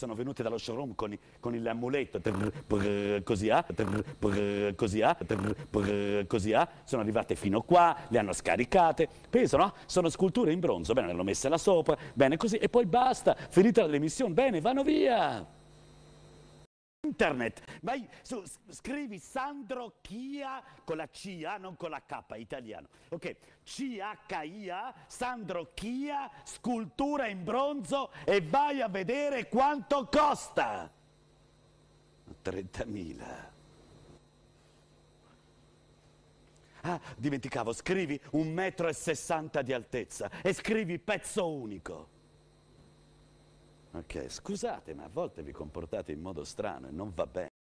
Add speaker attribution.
Speaker 1: sono venuti dallo showroom con, con l'amuleto, così a, così a, così a, sono arrivate fino qua, le hanno scaricate, penso Sono sculture in bronzo, bene, le hanno messe là sopra, bene così, e poi basta, finita l'emissione bene, vanno via! internet. Vai su, scrivi Sandro Chia con la CIA, non con la K, italiano. Ok, C-H-I-A, Sandro Chia, scultura in bronzo e vai a vedere quanto costa. 30.000. Ah, dimenticavo, scrivi un metro e sessanta di altezza e scrivi pezzo unico scusate ma a volte vi comportate in modo strano e non va bene.